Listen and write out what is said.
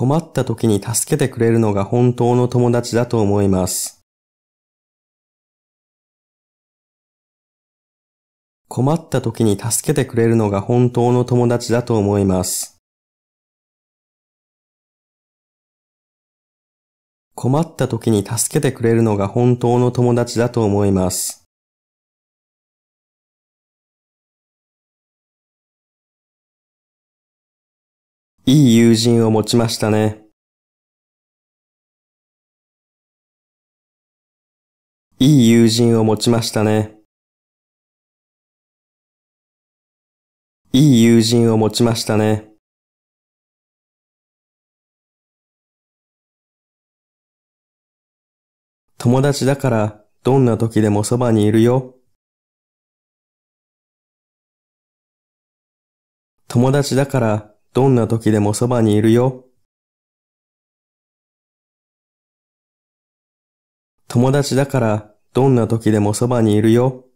困った時に助けてくれるのが本当の友達だと思います。困った時に助けてくれるのが本当の友達だと思います。困った時に助けてくれるのが本当の友達だと思います。いい友人を持ちましたね。いい友人を持ちましたね。いい友人を持ちましたね。友達だからどんな時でもそばにいるよ。友達だからどんな時でもそばにいるよ。友達だからどんな時でもそばにいるよ。